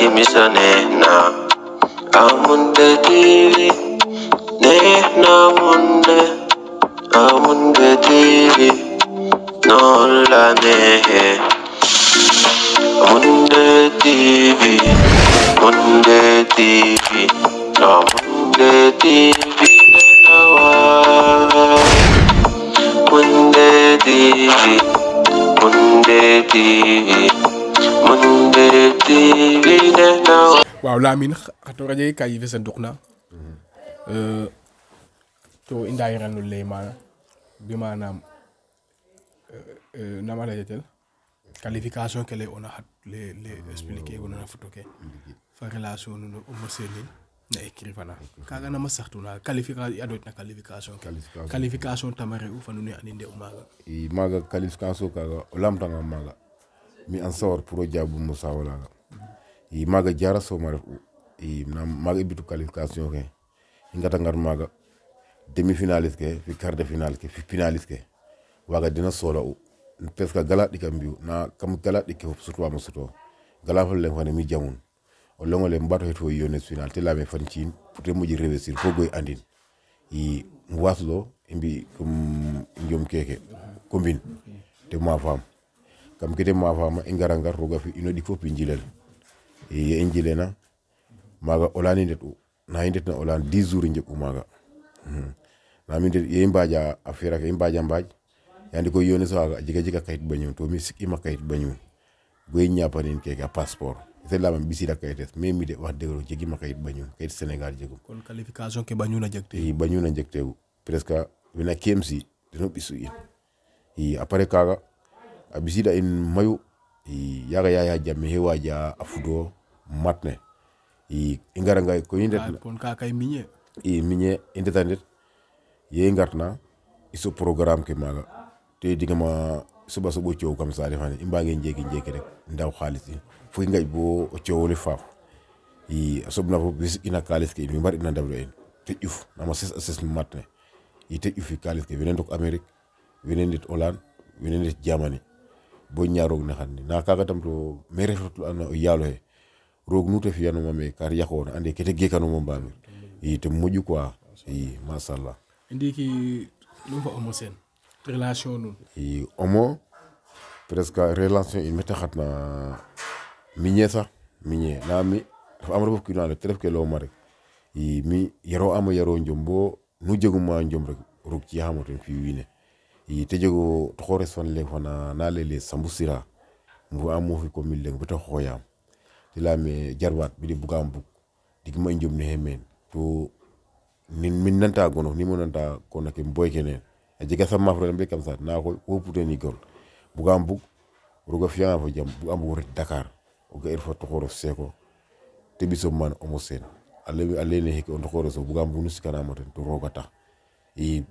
give me some now. I'm on the TV, now on the, I'm on the TV, no la me. I'm on the TV, on the TV, no on the TV. One day TV, one day TV. waaw Lamine xato radié ka yive sadukna euh, to i ndayiranol ley mana bi manam euh, euh, nama leyta tel qualification ke ley'oona xat le expliquer ona na photo ke fa relation nuno Omo Sene na écrit fana kaga nama saxtu na qualification i adoyit na qualification ke qualification tamare u fa nuun ne andin de u maaga maaga qualification kaga o lamtanga maaga mi an sawar pour o jaabu musa wala i maga jara so mare i na maga bitu qualification ke ingata ngar maga demi finaliste ke fi quart de finale ke fi finaliste ke waga dina solo u presque gala dika mbiu na kam gala dike hop surtout am surtout gala hol len fane mi jamun o longo le mbato to e yone final te me fane tin pour te ji réussir fo goy andine i waslo imbi comme njom keke combine te ma femme kam ma mafama i ngara ngar roga fi ino ɗik fop i njilel e, ye i njilena maga olani i ndet u na i ndet na olan 10 jours i njeg u maga mhm. nami ndet ye i mbaja affaire ake i mbaja mbaj yandi koy yoni so a jega jega kayit bañum to mi sik ima kayit bañum goy ñapanin keke a passeport bisi lamam kayit kayites mais mi de wax deg roog ma kayit bañum kayit sénégal jegum kon qualification ke bañuna jegtegu bañuna jegtegu presque wena kemsi deno ɓisu in i après kaga abisida in mayu i yaga yaya jamme he waja afudo matne i ingara nga ko indet kon ka kay minye i minye indet andet ye ngartna iso programme ke maga te digama suba subo ciow kam sa defane imba nge jeki jeki rek ndaw khalis in fu ngay bo ciow le faafu i asobna fo bis ina khalis ke mi mbar ina ndawlo en te if nama ses ses matne i te if khalis ke wenen dok amerique wenen dit holland wenen dit germany bo ñarog ne xanni na kaga tam to me refatu ana ya o he rog nu te fiyanoma me kar ya ande kete gekanoma mbamir i te moƴu quoi i masallah ndiki lum fa omo sen relation i omo presque relation in mete xatna miñe sax miñe na mi dafa am refof kinale te ref ke i mi yaro ama yaro njom bo nu jeguma njom rek rog ci xamaten fi wiine itejego toxore sonle fana na lele sambusira ngu fi ko mille ngu khoya xoyam me jarwat bi di bugam bu bug ma njum ne hemen to nin min nanta gono ni mo nanta kono ke boy kenen a jiga sa mafro be kam sa na ko wo ni gol bugam bu bug fi fiyan fo jam bu am wor dakar o ga ir fo toxoro seko biso man o mo sen alle alle ne heke on toxoro so bugam bug nusikana moten to roga tax i e,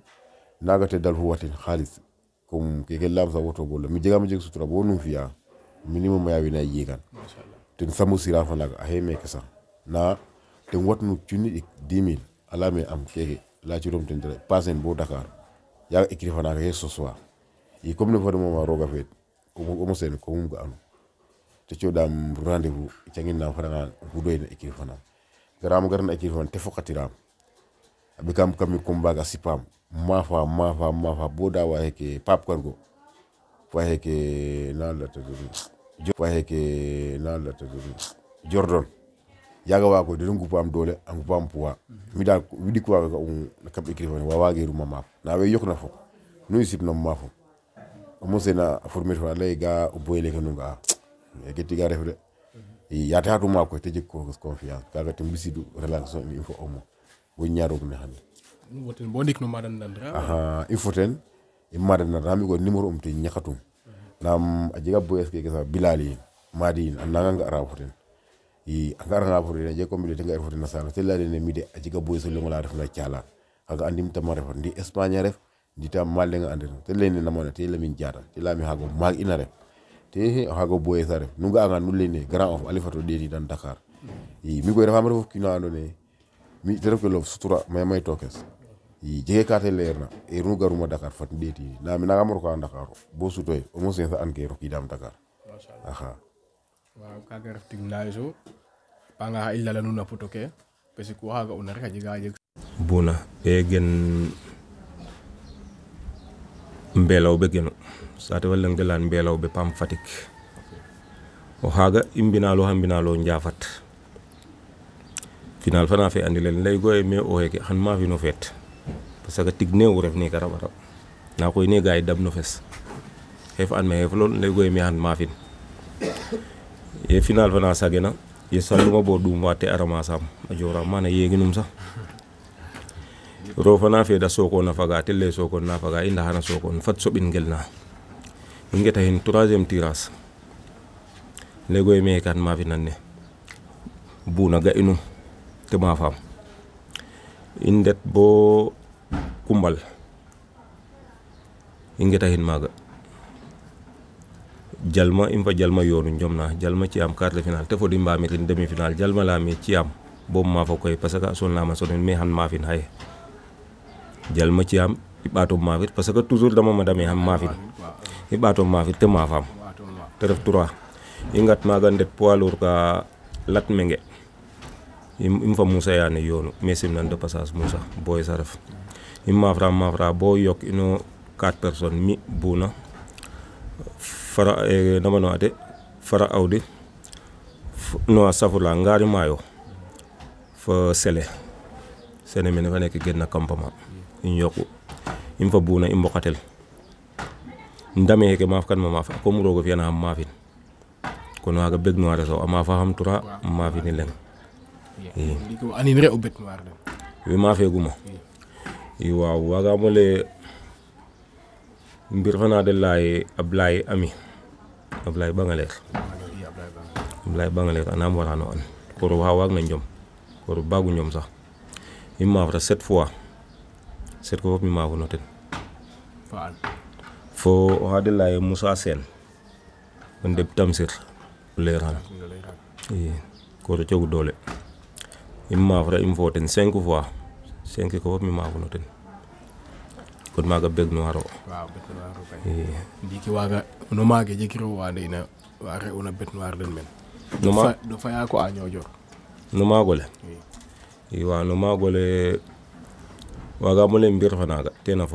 nagate dal watin halis kom keke lamsa woto golla mi jegama jeg sutura bo num fiya minimum yawina yigan ten sambu sira fanaga a heme kesa na ten watnu cunni ɗi dix mille ala min am keke lacirom ten tere pasen bo dakar yaga écrit fanaga he sosoir i comme ne fodemoma roga feet omo sen ko ga anu te coɗam rendez vous canginnam fanaga hudoyna écrit fana garam garana écrit fana te fokatiram aɓe kam kammi combaga sipam mafa mafa mafa boda wa heke pap kargo wa heke nalla to dum wa heke nalla to dum jordan yaga wa ko dum gupam dole am gupam poa mi da widi ko ka kabbe kiri wa wage ruma map na we yokna fo nu sip na mafo mo se na formir wa lay ga le ke nunga e getti ga refre ta tu ma ko te jikko confiance ga te mbisidu relation ni fo mo wo nyaro me hande woten bondik no maɗa nandra aha il faut ten e maɗa nandra hammi ko numéro um te ñakatum nam a jega boyes ke sa bilali madi a nanganga ara foten i a ngaranga foten a jeg comme ile tenga foten nasara te lade ne mide a jega boyes o lengola refna calan xaga andim tama refa ndi espagne ref ndi ta malenga anden te lene namona te lamin jata te lami xaga maag ina ref te o xaga boyes a ref nu nga nu lene grand of alifato ɗeti dan dakar i mi koy refama refo kino ando naye mi te ref ke lof sutura may may tokes i jegekate leerna eru garuma Dakar fat ndeeti nda mi nangam roka Dakar bo sutoy au moins cinq cent an ke rokidaam ke parce que waxa buuna e gen mbelaw be genu saate fa leng de leyan mbelaw be paam Fatick o xaaga i mbinaalo xa mbinaalo njaafat final fana fe andi len ley goye me o xeeke xan maafino feet saka tigne u ref neka raɓa raɓ nda koy ne ga i damno fes xeef an me xeef lool legoye mi xan maafin ye final fana sagena ye saluma a ramasam a joram mana yeginum sax rofana feeda sokona faga te le fat soɓin ngel na i ngeta xin troisiéme tirage legoye me kan mafinan ne buna ga inum te ma faam i ndet kumbal ingetahin maaga jalma in fa jalma yoonu jomna jalma ciyam quart de finale te fodi mbamirin demi finale jalma lami ciyam bo mafa koy parce que solnama parce que toujours dama madame xam mafir i ɓatom mafir te mafam te ref 3 i ngat maga ndet poids ka lat menge im fa Moussa yaane yoonu mais simnan de passage Moussa boy sa ref i mafra mafra bo yok ino quatre personnes mi buna fara e nama no ade fara awdi no safula ngari mayo fa sele sene men fa nek genna campement in yoku in fa buna in mbokatel ndame heke maf kan ma maf ko mu rogo fiana am mafin kono aga beg noire so ama fa ham tura mafin leng ani re obet noire we mafeguma yeah. waaw waagaamo le mbir xanaa de laay Ablaye Ami Ablaye Bangaleer Ablaye Bangaleer anaam waraano an koro xa waag na njom koro baagu njom sax i maafra sept fois sept ko fop mi maafuno ten fo oxa de laye Moussa Sène o ndeɓ Tamsir leer xan i koro cogu doole i maafra im fo ten cinq fois senke ko foof mi maafuno ten kon maaga begnuwaaro ndiiki waaga no maage jegiru waa nde ina waa re'una betnuwaar den meen no faya ko a ñoojor fa naaga ten a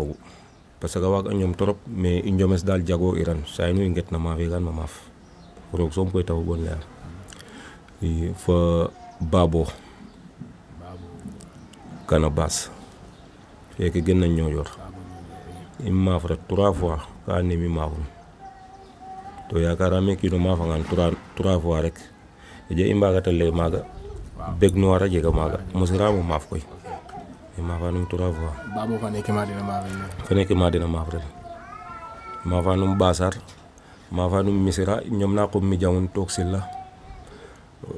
que waag a ñoom trop mais i njomes daal jagoo iran saa nu i nget na maaf yegan ma maaf roog soom koy taxu bon leyaam i fo baabo Canabas fekk gën nañ ñoo yor im maafra trois fois ka nemi maafum to yakarame kino maafangan trois fois rek je i mbagatale maaga begnuwara jega maaga mosiramo maaf koy i maafanum trois fois babo faneke ma dena maaf faneke ma dena maafanum basar maafanum misira ñom na qum mi jamun toog ma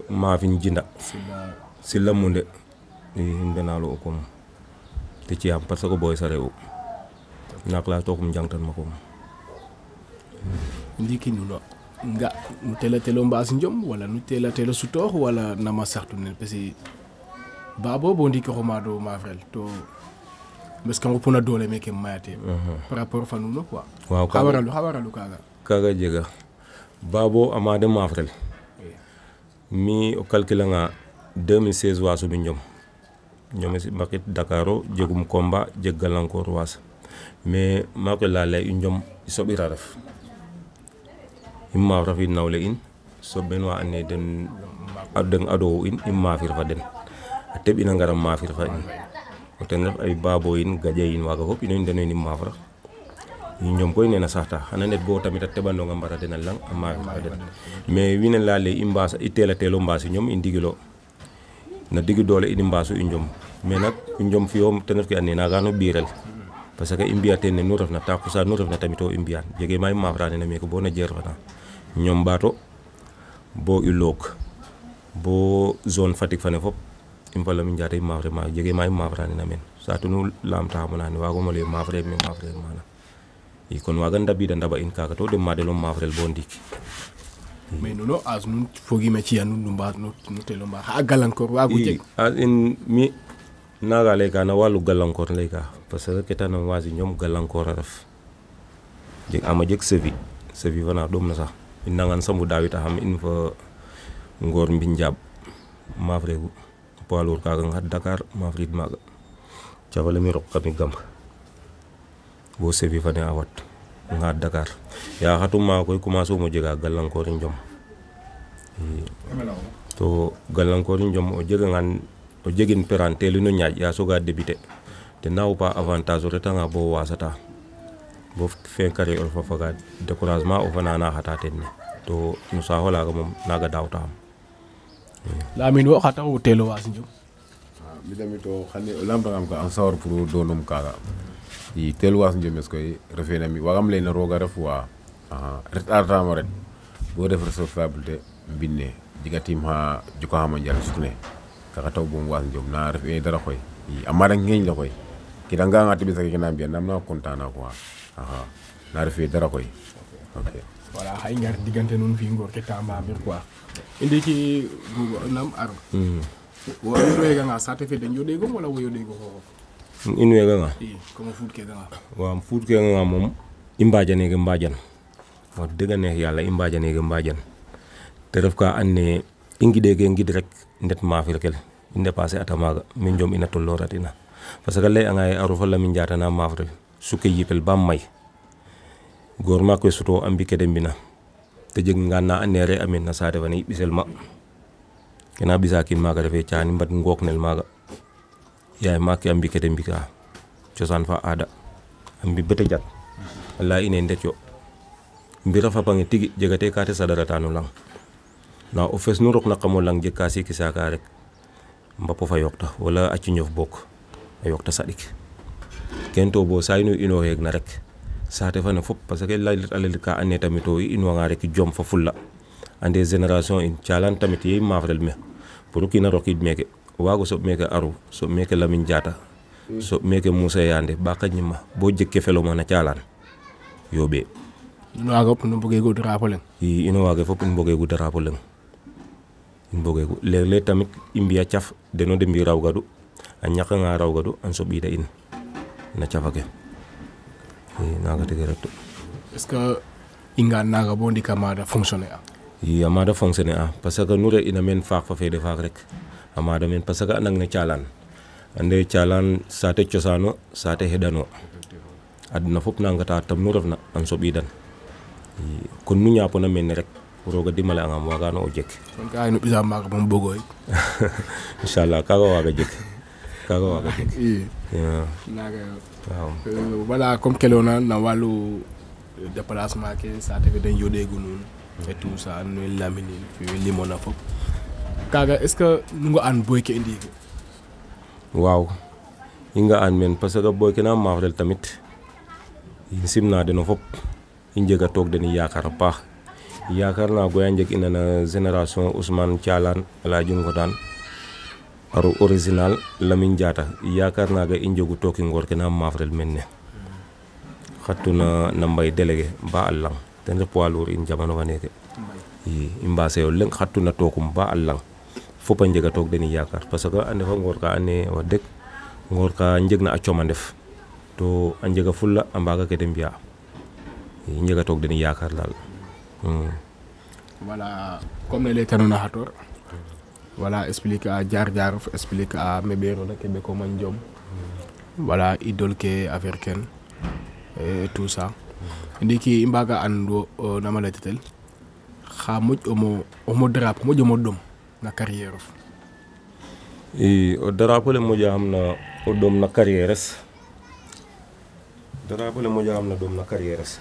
maafin jinda Sila munde himɓe nalo o kom te ciyam parce que boy sare o nak la to kum jangtan makom ndiki nuno nga nu tele telo mbasi njom wala nu tela telo sutoox wala nama saxtu nen parce que baabo bo ndiki xoma do ma frel to parce que ngopuna doole meke mayate par mhm. rapport fa nuno quoi waaw xa waralu xa waralu kaaga kaaga jega baabo amade ma frel eh. mi o calcule nga 2016 waasumi njom ñoom si mbakit dakaro jegum komba jeg gàllankoor waas mais maa koy laalay i njom i soɓira ref i maaf rafid nawle in soɓɓen wa andoona yee den den adowu in i maafir fa a teƥ in a ngara o ten ay baabo in gaƴa in waaga fop ino in denoyo i maaf rek i njom koy nena saxta xana ndet bo tamit a teɓandong a mbara den a lang a maafir fa den mais wiin we i mbaas i teel teelo mbaas i njom i ndigil na digi doole iɗi mbasu i mais nak i joom fiyo ten ref ke ando naye naga parce que i teen ne nu refna takusaan nu refna tamit o i jege ma maaf ra na jeer fana ñoom mbaato bo i loog bo zone Fatick fane fop maaf re maaf ra nena men saatu nu laamtaxamo naan waagom o lay in kaaga to dem ma delom maaf rel bo ndiik Mm-hmm. mais nuno as nun fogime ciya nun nu mbaas nu telo mbaa xa jeg as in mi naga lay ka na walu kita lay ka parce que keta na waasi ñoom galankoor ref jeg ama jeg sevi sevi fana ɗom na sax i nangan sambu daawit a xam in mbi nga dakar maaf riid maaga cafale mi roq kami gam bo sevi fane awat nga dakar yahatuma koy commencé mo jega galankori njom iya. to galankori njom o jega ngan o jegin perantelu no ñaaj ya soga débuté te naw pa avantage o retanga bo wasata bo fin carrière ol fa faga découragement o fanana xata ten ne to no saaxo laga moom naga daawtaxam iya. lamin wo xa taxu telo waas njom ah, mi damit o xane o lamtangam ka an pour donum kaga i telu was njomes koy refenami wagam leyna roga ref wa retard artamo ret bo def responsabilité mbinne jigatim ha juko hama njar sukne kaka taw bom was njom na ref e dara koy i amma dang ngeñ la koy kita nga nga tibi sake kina na namna kontana quoi aha na ref e dara koy ok wala hay ngar digante nun fi ngor ke tamba mi quoi indi ki nam ar hmm. wa mi roega nga certificat dañ yo dego wala wo yo ko in nga comme food ke wa ah? waaw food ke ganga ah, moom i mbaajane ga ya, mbaajan wax dëgg neex yàlla ya, i mbaajane ya, ge te ref ka ané ingi i ngidee ke rek net ma fi rekel i dépassé atama ga min jom ina tolloratina parce que la min a na ma fi rek suke yipel ba may gor ma ko suto bi ke dem bina te jeug nga na ané re amina sa defani bisel ma kena ɓisa kin maaga refe caani ngok nel maga. Ya, maake an mbi kadi mbika cosaan fa ada an mbi bete jat la ine cho mbi rafa pangi tigi te kate tanu lang na ofes nuruk nu rokna lang je kasi kisaka rek mbapo fa yokta wala achi ñof bok a yokta sadik kento bo sayno ino heg na rek te fa na fop parce que lalit alal ka ane tamito ino nga rek jom fa fulla ande generation in chalan tamit yi mafrel me pour na rokid meke wago meke aru meke lamin jata so meke musa yande baka nyima bo jekke feloma na calan yobe ino wago pun boge gu dara poleng i ino fo pun boge gu dara poleng in mbogegu leg le tamit i mbiya caf deno de mbi nyaka a ñakanga gadu an soɓida in na chafake ke i naga tege rektu est ce que naga bo ndika mada fonctionner a i mada a pasaka nure ina men fak fa fede fak rek amada men pasaka que ne chalan ande chalan sate chosano sate hedano aduna fop nanga ta tam nu rafna an sobidan kon nu nyapo na men rek roga dimale angam waga no jek kon kay no bisa maka bam bogoy eh. inshallah kaga waga jek kaga waga jek ya. naga eh, wala comme kelona na walu eh, déplacement ke sate be den yodegu nun hmm. et tout ça no lamini fi limona fop kaga est ce que an boyke e ndiigo waaw i nga aan meen parce que boyke na maafrel tamit i simna den o fop toog den yaakaar a paax yaakaar naago ya njeg ina na génération Ousmane Thialane Aladji Ngodane aro original Lamine Diatta yaakaar naaga i njegu tooki ngoor ke na maafrel meen ne xatuna na mbay délégué ba a lang ten ref poids jamano fa neeke i mbaseyo leŋ xa tuna ba a laŋ fopa njega toog den yakar parce que a ndefa ngoor ka ando naye wax deg ngoor ka njeg a comandof to a njega fula a mbaga ke mbiya i njega toog den yakar daal wala hmm. comme ne leyta noona xatoor wala expliquer a jaar jaar fo expliquer a me ke ɓekuma njom wala idole ke affaire kene tout ça i mbaga and euh, nama leytatel xa moj omo omo drapeau moj omo dom na carrière of i o drapeau le moja amna o dom na carrière es drapeau le moja amna dom na carrière es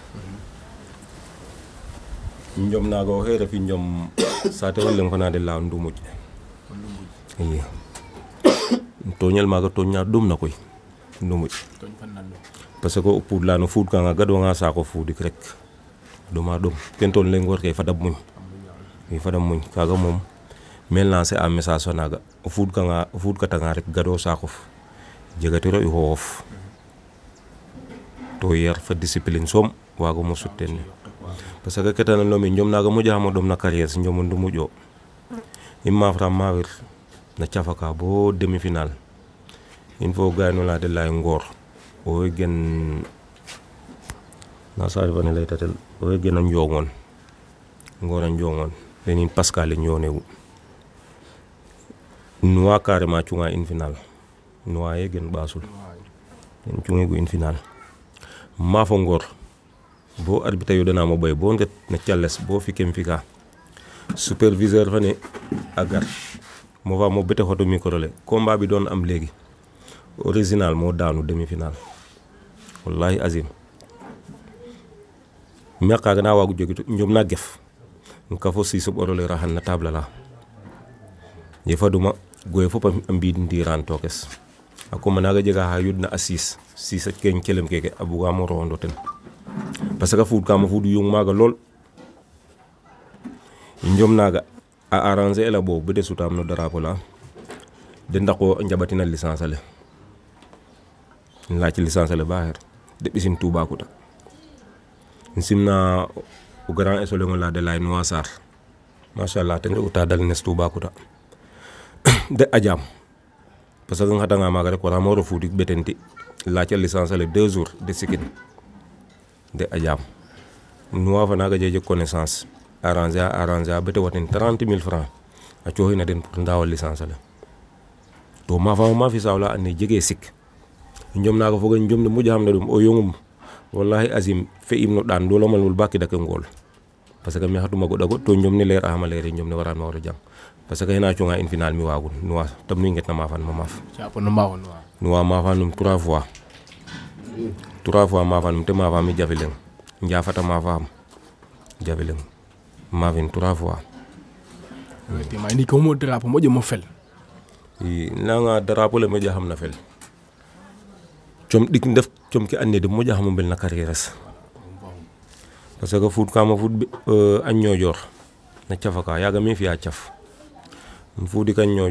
mhm. njom na o xere fi njom sate wala ngona de la ndu moj iya toñal maga toña dom na koy ndu moj parce que pour la no food ka nga gado nga sa ko food rek duma ɗum tentol ley gorko e fadab muñ mi fadab muñ kaga mom mel lancé a message o naga o fuɗkanga o fuɗkatanga rek gado saxuf jegatiro i xooxof to yer fa discipline som wago mo soutenir parce que mi ñom naga moƴaxamo na carrière ci ñom ndu moƴo i na cafaka bo demi final in fo la de lay ngor o gen na lay tatel oye gena njongon ngona njongon lenin pascal njonewu nuwa carrément cunga in final nuwa ye gen ɓasul en cungegu in final maafo ngoor bo arbitre yoɗanamo ɓoy bo ndet no cales bo fikem fika superviseur fane a gar mo fa mo bete xoto micro le combat doon am léegi original moo daanu demi final wallahi azim me kaga na wagu jogitu jom na gef nka fo sisub orole rahan na table la je faduma goye fopa ambidi ndiran tokes akoma naga jega ha yudna asis sisa ken kelem keke abuga mo rondo ten parce que food kama food yung maga lol njom naga a arranger la bo bede sutam no drapeau la de ndako njabatina licence ale la ci licence ale baher de bisin touba nsimna o grand ésolé la de lay Allah, machallah tende uta dal nes tuba kuta de ajam parce que nga tanga maga rek wala mo refudik betenti la ci licence le 2 jours de sikin de ajam nuwa fa naga jeje connaissance arranger arranger bete watin 30000 francs a na den pour ndawal licence la to ma fa ma fi sawla ane jege sik ñom naga fogo ñom ne mujja na dum o yongum wallahi azim fe'im no ɗan ɗolomal ngol bakidake ngol par ce que mi xatuma goɗago to ñomne leer axama leere ñomne waranma waro jang parce que xena cunga in final mi wagun nuwa tam nu ngetna mafan ma maaf nuwa mafanum trois fois trois fois mafanum te mafami jafe leng njafata mafaam jafe leng mafin trois fois tema indi komo drapeau moƴo mo fel i nanga drapeau le moƴa xam na fel com ɗik ndef comke moja moƴa hamo belna ras. sa par ce que fuut kama fud eh, a ñoƴor na chafa ka yaga mi fiya caf um ma kan ma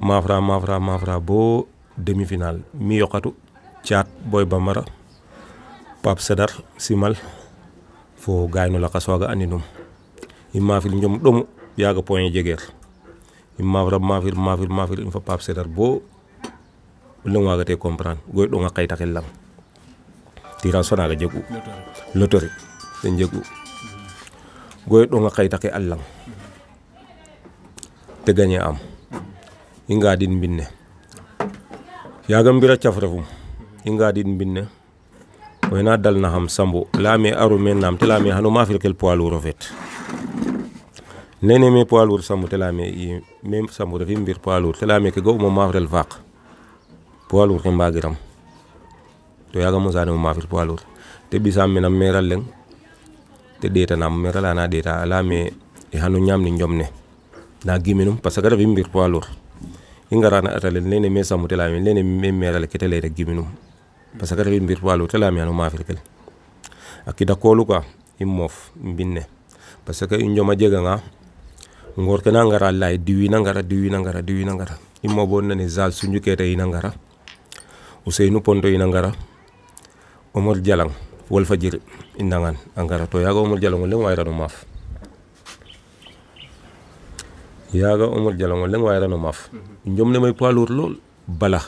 mafra mafra mafra bo demi final mi yoqatu chat boy bamara pap sedar simal fo gayno lakas ga ane dum. Ima fil nyom dum yaga point jegeer im mafra mafil mafil mafil im fa pap sedar bo wa waga te comprendre goy ɗonga kaytakel lang tira sonaga jegu lotori ten jegu bo i ɗonga kayta ke a lang te gagner am i ngadin mbinne yaga mbira caf refum i ngadin mbinne wena dalna xam sambo leyame aru men nam te leyame xano mafir kel poids lourd o feet nene me poids te leyame i me sambo refi mbir poids lourd te leyame ke ga uma mafrel faaq poids lourd ke mbagiram to yaga musane mo mafil poids lourd te bisam mina meral leng te deta na merala na deta ala me e hanu nyamni njomne na giminum parce que dafa mbir poids lourd ingara na atale lene me samu tela me ne me merala ketele re giminum parce que dafa mbir poids tela me hanu mafil kel akida kolu ka immof mbinne parce que njoma jega nga ngor na ngara lay diwi na ngara diwi na ngara diwi na ngara immo bon na ne zal sunju kete ina ngara useynu pondo ina ngara omor jalang walfajiri i nangan engrais to yaga omor jalang o jalang o leŋ wayirano maaf ne may poids lool bala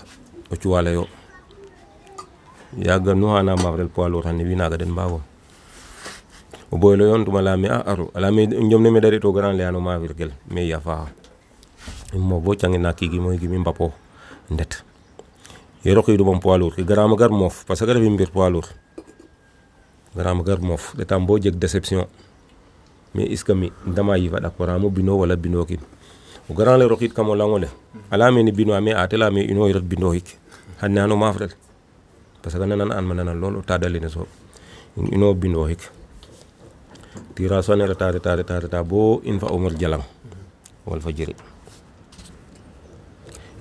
o cuwalayo yaga nu xana maaf rel poids lourd xani winaga den mbagom o boylo yon tuma leyame a aro a leyame njom ne mede mais yafaxa im moof bo cangin yeroki ɗumon poids lourd e garama gar mof par ce que aɗa wimbir poids lourd garama gar moof ɗe tan bo jeg déception mais est mi que mi ndama yifaɗa poramo bino walla o garan le rokit kamo o langole ala ni bino ame atela ame ino yirat bino hik hanne hano mafrel parce que nanan an manana lolo o tadaline so ino bino hik tira ne reta reta reta reta bo in fa omar jalang wal fajiri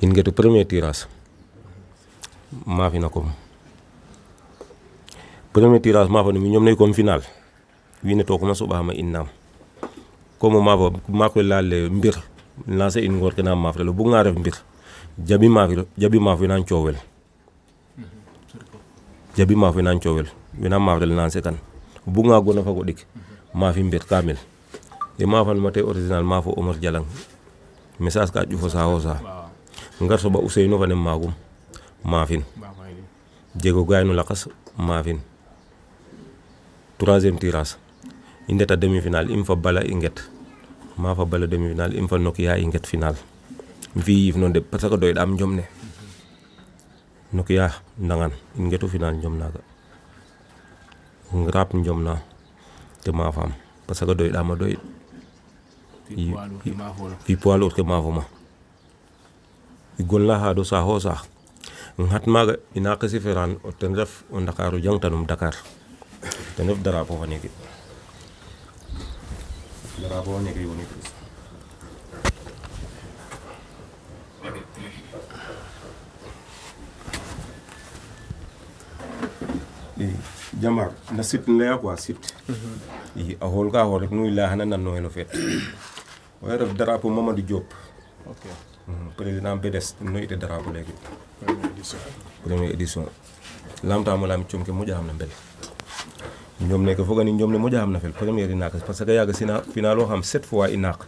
in getu premier tirage maafi na kom premier tirage maafa numi ñoom nay kom final wiin we to kuma soɓaxama in naam comme maafa maak laal le mbir lancer in ngoor ke naam maaf rel o kan o buganga gona fag o ɗik maafi mbir kamel ye maafanuma te original maafo Omar Jalang message ka ƴufo saxo saax ngar soɓa Ousseynou fa nem maagum maafin jeego ga ino lakas maafin troisiéme tirage i ndeta demi final i nget ma bala demi final im fa nokiya i nget final im fi yiif no ndeɓ parce que doyɗaam jom te maafaam parce que doyɗaam a doyɗ fi poids lourd maafuma i gon la xaado saaxo saax ngat maga ina kasi feran o ten ref o jang jangtanum Dakar ten ref drapeau fa neeke drapeau fa neeke yoni neeke jamar na sit leya quoi sit i a hol ka hol rek nu leya xana nan no xeno feet oxe ref po Mamadou Diop okay. Mhm. président beɗes ɗum no iɗe darapo leegi premiére édition lamtamo laami comke moƴa hamna bel jomne ko fogani jomne moƴa hamna fel premiére inaka par ce que yaga sina final o xam sept fois inaka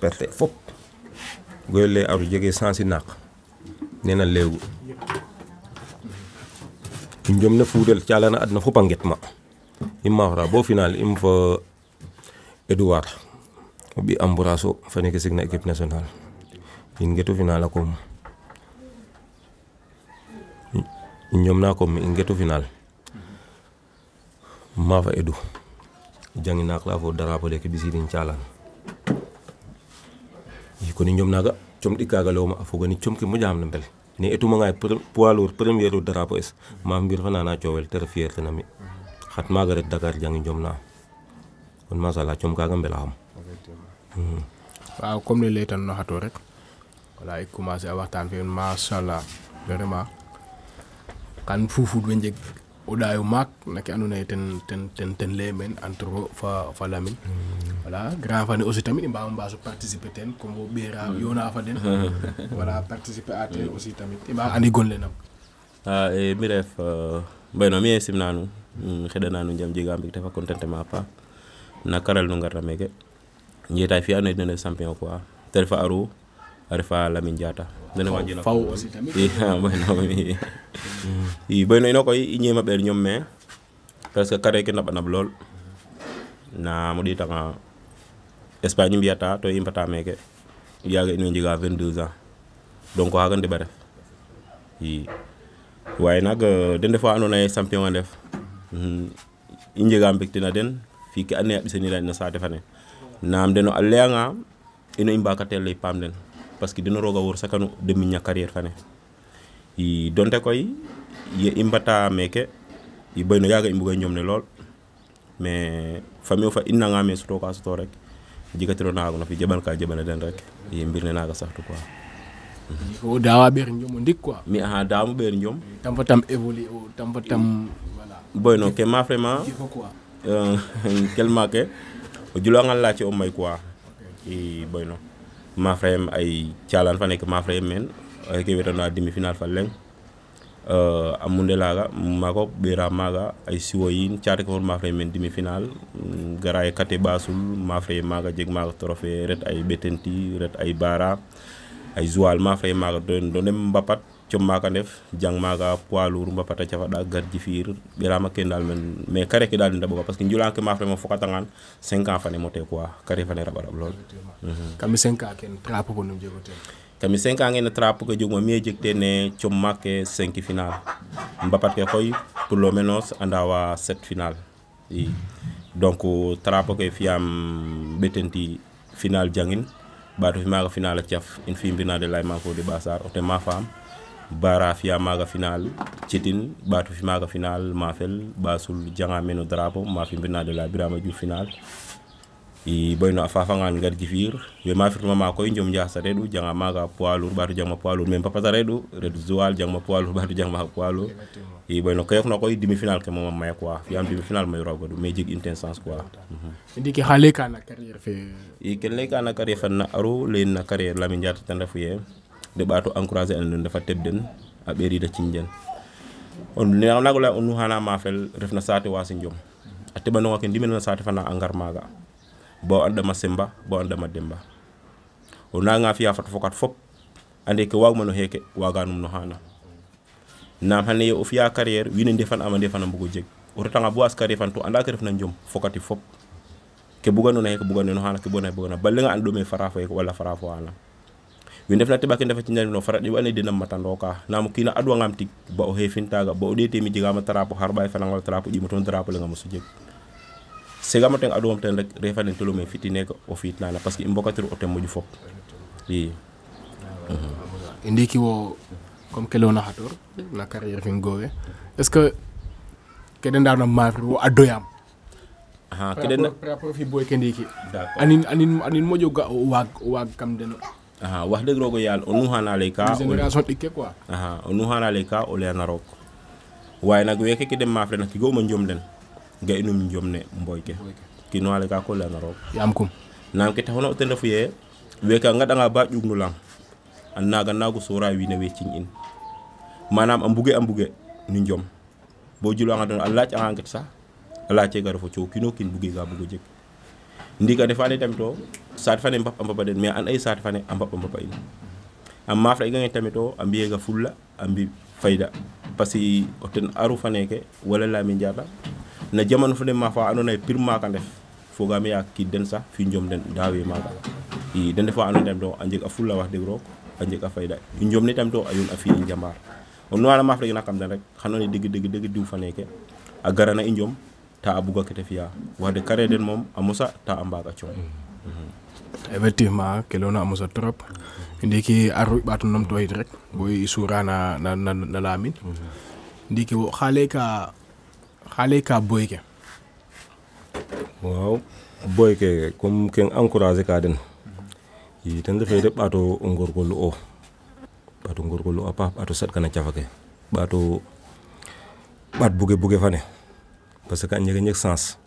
perte fop goyel le aru jege sens inaka nena lewgu jomne fuudel calana adna fop a getma imma fota bo final im fo édouard bi Amburaso faneke signa équipe nationale in getu final akom ñoom naa kom in getu final maafa edu jangi naak la fo drapeau leke ɓisiidin caalaan koni ñoom naaga comɗi kaaga lewma a foga ni comki moƴaam no mbel ne etumanga poids lourd première drapeau es maaf mbir fa nana coowel te ref fierté na mi xat maaga ret Dakar jangi ñoom kon masala com kaaga mbelaxam waaw comme ni ñu lay tan rek voilà i commencé a waxtaan masha allah vraiment kan fuufuɗ we njeg o ɗaayo maak no ke andoona yee ten ten ten lay meen entre fa Lamine wala mm. grand fane aussi tamit i mbaaw mbaas o participer teen comme o ɓeera mm. yoona fa den wala participer a mm. aussi tamit i mbaaw andi gon le nam mi ah, eh, ref euh, Mbeyno mi yee simna nuun xeɗana jam jega mbégte fa contentement a paax na karal nu ngarna meeke njeetaay fii am na dina champion quoi te refa aru a refa Lamine Diatta dene wajina ino koy i ñeema ɓeer ñoom mais parce que kare ke naɓanaɓ lool nam o ɗitanga Espagne i mbiyata to i mbata meeke yaaga in way njega 22 ans donc o xaaga ref i waaye naag euh, den ndef wa andoona champion a ndef hmm. i njega mbégte na den fii ke andoona yee a ɓisanira in no saate fa ne nam deno a leyanga ino i mbakatel ley paam den parce que deno roga wor sakanu demiña carrière fane i donte koy ye i mbata meke i ɓoyno yaga i mbuga ñomne lool mais famille o fa innanga me suto ka suto rek jigatiro naga no fi jaɓan ka jaɓana den rek i mbir ne naga saxtu quoi o dawa ɓeer mi aha dawamo ɓeer jom tam fa tam évolué o tam fa ma eh, kel ma julonganlace o may quoi i ɓoyno mafrayem ay calan fa neke mafrayem men ke wetanoa demi final fa leng euh, a munde laga mako ɓera maga ay siwoyin cate ke fod mafrayem men demi final gara ye kate ɓasul mafraye maga jeg maga trophée ret ay ɓetenti ret ay bara ay joal mafraye maga don donem mbapat maka def jang maga poids lourd mbapata cafaɗa garji fiir ɓirama ken dal men me kare ke dal ndaɓoga parce que njula ke mafrema fokatangan 5 ans fane mote quoi kare fane raba raɓ lool kami 5 ans ken trapo ko num jego ten kami 5 ans ngene trapo ke jogma mie jek te ne comma ke 5 final mbapat ke koy pour lo menos andawa 7 final i donc trapo ke fiam betenti final jangin baatu fi maga final a caf in fi mbina de lay ma ko de basar o te ma fam bara maga final cetin batu fi maga final mafel basul janga meno drapo mafi mbina de la birama ju final i boyno a fafangan ngar jifir yo mafirtuma ma koy jom sa redu janga maga poalur batu jangma poalur men papata redu redu zual pualu poalur batu jangma poalur i boyno kayok na koy demi final ke mom may quoi fi am demi final may rogo du mais jig intense quoi indi mhm. ki xale kana carrière fe i ken le kana carrière fan na aru le na carrière lamin jata tan refu nde ɓaato encourager en no ndefa teɓden a ɓeerida ciñden on ne nago lay on nuhana mafel refna saate wasi jom a teɓanonga ke ndimenana saate fana a ngar maaga bo andama semba bo andama demba o nanga fiya fat fokat fop ande o fiya carrière wiin we ndefan ama ndefana mbugo jeg o retanga bo as ke refna jom fokati fop ke buganona heeke buganeno hana ke bona bugana ballenga an ɗome fara fo heeke walla fara wi ndefna teɓake ndefa cinanino faraɗi waɗani denam matandoka namo kina adwa ngam tig ba o hefintaga ba o ɗetemi jegama drapo har ɓay fanangal drapo ƴima toon drapo legam o sujeg segama ten aɗuwam ten rek refanen tolumen fitineko o fitnana parce que i mbokatiro o ten moƴu fop i e mhm. ndiki wo comme ke lewna xator na carrière fin gowe est ce que kede ndawna mafre wo a doyam aha kede par rapport fi boy ke ndiki anin anin anin moƴo ga o waag kam deno wax dëgg rogo yàlla o nuuxanaale kaa o nuuxanaale o leerna roog waaye nag weeke ki dem maaf le na ke ga'uma njom den ga'inum njom ne mboy ke kiinoxaale kaa ko leerna roog yaam kum naam ke taxoona o ten refu yee weeke a ngaɗanga ba ƴuug no lang a naaga naagu soora wiin we ciñ in manaam a mbuge a mbuge no njom bo julwanga doon a laac anga nget sax a laace ga refo coow kiino kiin buge ga bugo jeg ndi kadi fani tami to sati fani mbappa mbappa ɗen mais an ayi sati fani a mbappa mbappa ina a que oten aru faneke walla laamin jata no i den wax deg roog a njeg a fayda maaf rek na kam den rek xan one dëgg dëgg dëgg diw fa neeke a garana i njom ta abuga ke tafiya wada kare den mom amosa ta amba baka cun mm-hmm. effectivement kelona a musa trop ki aru batu nom to rek boy sura na na na, na lamin mm-hmm. ndiki ki xale ka xale ka boy ke waaw boy ke comme ken encourager ka den yi mm-hmm. tan da fay de bato ngorgolu o bato ngorgolu o pa bato sat kana cafake bato bat buge buge fane parce que a njege njeg sens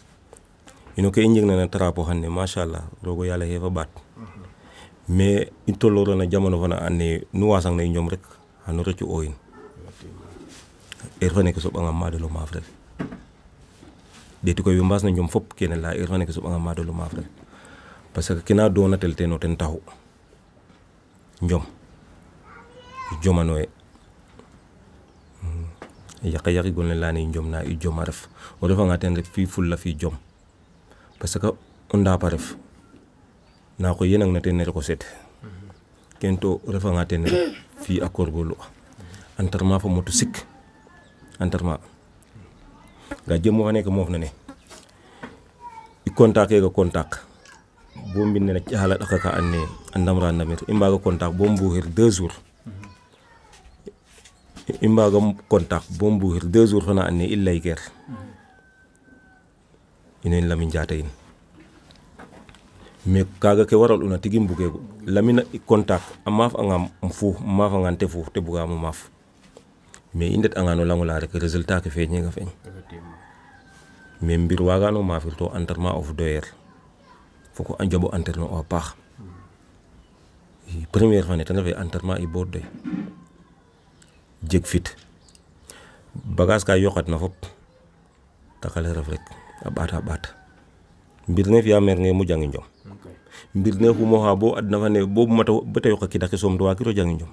ino ke i njeg na trapo xane machallah rogo yala xe fa ɓaat mais i toloro na jamano fana ane ah nu wasang na i ñoom rek xano ah rëccu ooyin heure fa neke soɓanga madelo maaf rek maaf rek parce que kena donatel teen o ten taxu ñoom jomano yaqi yaqi gon len lani injom na i jom aref o defa nga ten rek fi la fi jom parce que o pa ref na ko ak na ten rek set kento refa nga ten rek fi a korgolu antarma fa motu sik antarma ga jemo wa nek mof na ne i contact ga contact bo min na ci hala dakaka ka anne andam ra ndamir i contact bo mbuhir 2 jours i mbaaga contact bo mbuxir deux jours xana and naye i laykeer inen Lamine Diatta in mais kaaga ke waral una tigi mbugeegu Lamine contact a maaf angaam um fuux um maaf angaan te fuux te bugaam o maaf mais i ndet angaan o rek résultat ke feeñeega feeñ mais mbir waagano maafir to of doyeer foko a njoɓo entraînement o a paax première fois ne ten refe entraînement i boot doy jeg fit bagage ka na fop takale ref rek a ɓaat a mbir ne fiya mer nge mo jangi njom mbir ne xumoxa bo adna fane bo mata bata yoka kida ke soom to wakiro jangi njom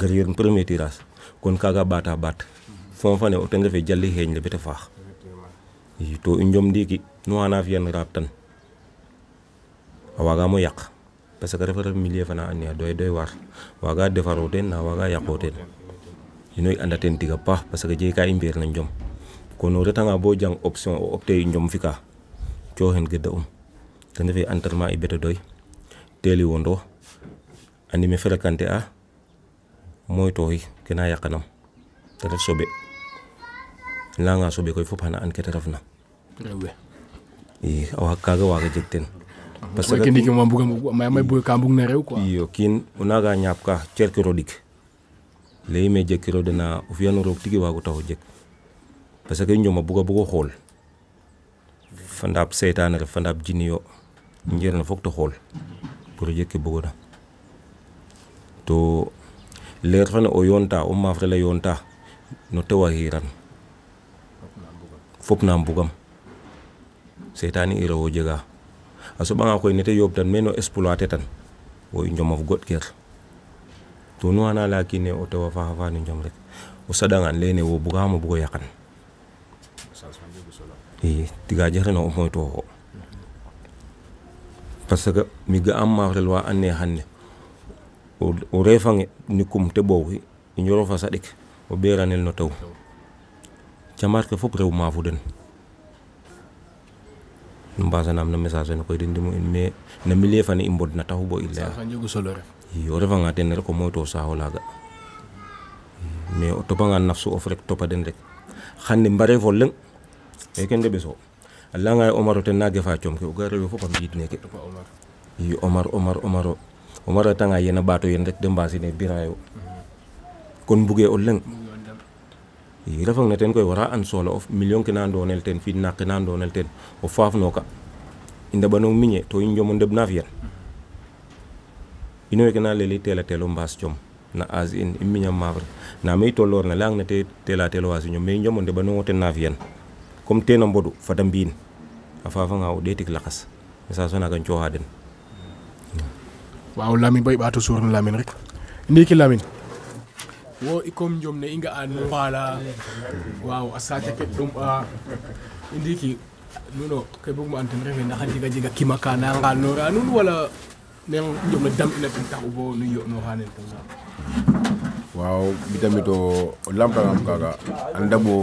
gariyer premier tirage kon kaga ɓaata ɓaat mhm. fon fane o ten refe jali xeeñ le bete faax i to di ki ndiiki nu xana fiyan raab tan a wagamo parce que refa fana ania doy doy war, waga defaro awaga na waga ino i anda ten tiga parce que jey ka imbir mbiyeer na njom no reta nga bo jang option o opte njom fika hen gëdda um ten refe entraînement i beta doy teeli wondo andi me fréquenté a toy kena yaqanam te ref la nga sobe koy fop ana an ke taraf na i awa kaaga waaga jeg ten parce que ndiki ma may ka mbug na rew quoi iyo kin unaga naaga ñaap ka cerke rodik le ime jekkiroɗe na o fiyanoroog tigi waago tax o jeg parce que i njoma buga bugo xool fandaab seytaane ref fandaab jini yo njerna fok to xool pour o jeg ke bugoona to leer fane o yoonta o maaf rel a yoonta no tew a xiiran fop na mbugam seytaane i rew o jega a soɓanga koy ne te yoob tan meen o exploité tan wo i njomof goɗ ker to ana lakine o tawa fa fa ni jom rek o sadangan lene wo buga mo bugo yakan e tiga jere no mo to ho parce que mi ga am mar wa ané hanne o refa ni kum te bowi ni ñoro fa sadik o beranel no taw ci ke fop rew fu den nam na message ne koy dindimu en mais na fani imbod na taw bo illa o refanga den rek o moytu o saaxo laaga mais o topanga nafsu of rek topa den rek xani mbare fo leŋ e ken de ɓeso a leyanga ye omaro ten na fa chomke o ga rewe fop yit neke yi i omar omar omaro omar a retanga yena bato yen rek de mbasine birayo mhm. kon mbuge o leng yi refang na ten koy wara an solo of million ke nan donel ten fi naaq ke na ndonel ten o faafnoka i ndeɓanong miñe to i njomo ndeɓ na fiyan ino na leli tela telo mbas jom na as in immiñam mavre na mi to na lang na te tela telo az nyom mi ñom de banu wote na fiyan comme tena mbodu fadam bin afa fa nga o detik lakas sa sona gan cho den waaw lamin bay bato na lamin rek ndiki lamin wo ikom nyom ne inga an wala waaw asata ke dum a ah. ndiki nuno kay bugum antum refe ndaxa ga jiga kima na ngal nora nun wala neng jom na dam ina pin taku bo nu yo no hanen tanga waaw bitamito lamta lam kaga andabo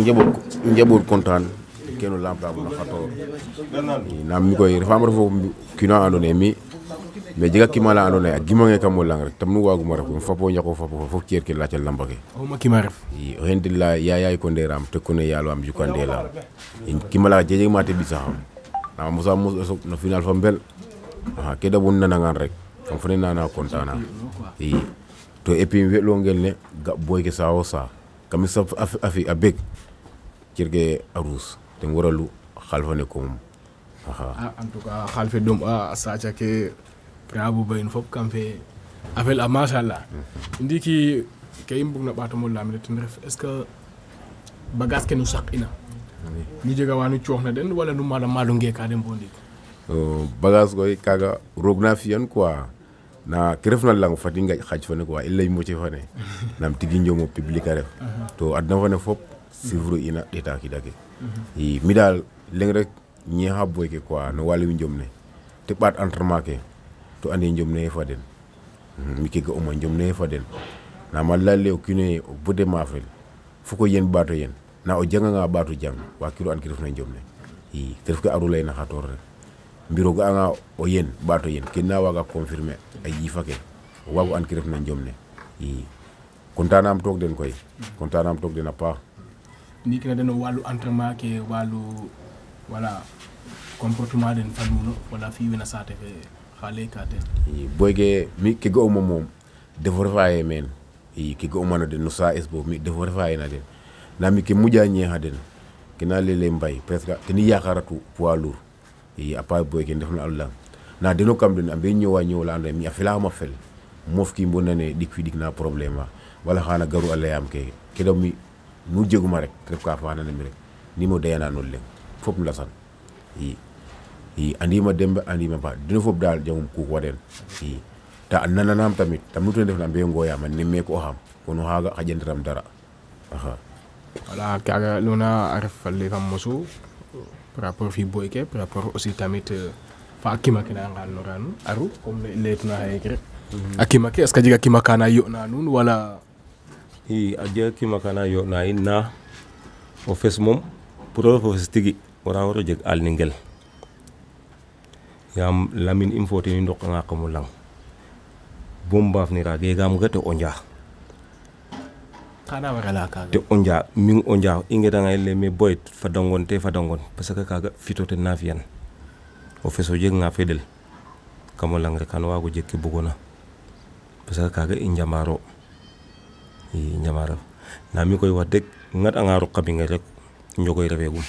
njabot njabot kontan keno lamta nafato na mi koy refa refo fo kino andone mi mais jega kima la andona a gimange kam o lang rek tam nu waguma ref fapo ñako fapo fo ceer ke lacal lamba ke kima ref i o hen dilla yayay ko nderam te kone yalo am jukande kima la jejeg ma te bisaxam na mosa no final fa mbel aha keda nana nangan rek fam fune nana kontana i to epi puis welo ngel ne ga boy ke sa sa kami sa afi abek kirge arus te ngoralu khalfa ne ko mum aha en tout cas khalfe dom ah, a sacha ke prabu bayin fop kam fe afel a machallah mhm. ki ke imbug na bato mo lamine tin ref est ce que bagage ke nu sakina ina ni jega wanu nu den wala nu mala malu ngeka dem bondit bagage koy kaga roog na fiyan quoi na ke refna lang fati xaj fane quoi i mo ci fane nam tigi njomo public a ref to adna fane fop sivru ina ɗeta ki ke i mi dal leng rek ha boy ke quoi no walu njom ne te ɓaat entraînement ke to ande njom ne fa den hmm, mi ke ko mo njom ne fa den na ma lalle o kine o bude mafel fuko yen bato yen na o janga nga bato jang wa kilo an kirif na njom ne i teref ke aru lay na xator rek mbirogo anga o yen ɓaato yen ken na waaga confirmer a yiifa ke o waag an ke refna njom ne i contanam toog den koy contanam toog den a paax ndiiki na den walu entraînement ke walu wala comportement den fa nuuno wala fi wena saate fe xa ley ka ten boy ke mi ke ga'uma moom defo refa ye meen i ke ga'uma na den no sa'es bo mi defo refa na den ndaa mi ke muƴa ñeexa den ke na leyele mbay presque ten yakaratu poids lourd a apa boyken ndefna allah na deno kam den ambe ñowa ñowla anda mi a felama fel mofki bonane ɗik fi ɗik na probléme a wala xana garu a leyam ke keɗo mi nu jeguma rek ref ka fananami rek nimo dayana no leng fop lasan i i andima dembe andima fa deno fop dal jangum kuuk waɗen i ta nananam tamit tam nu tene ndefna ambe ngoyama nemmeeko oxam kono xaga xaƴandiram dara axa wala kaga nuna a ref fali fam mosu par rapport fi boy ke par rapport aussi tamit fa akima kina ngal ranu aru kom le letna hay ke akima ke est ce que akima kana yo na nun wala hi adia akima kana yo na inna o fes mom preuve fes tigi wara wara jeg al ningel yam lamin info tini ndok nga kamulang bomba fnira gegam gato onja kana te onja min onja inge ngai le me boy fa dongon te fa dongon parce que kaga fitote na nafian o feso jeg nga fedel kamo rek kan wago jekki buguna parce que kaga injamaro yi injamaro na mi koy wadde ngat anga ru kabi ngai rek njogoy rewe gum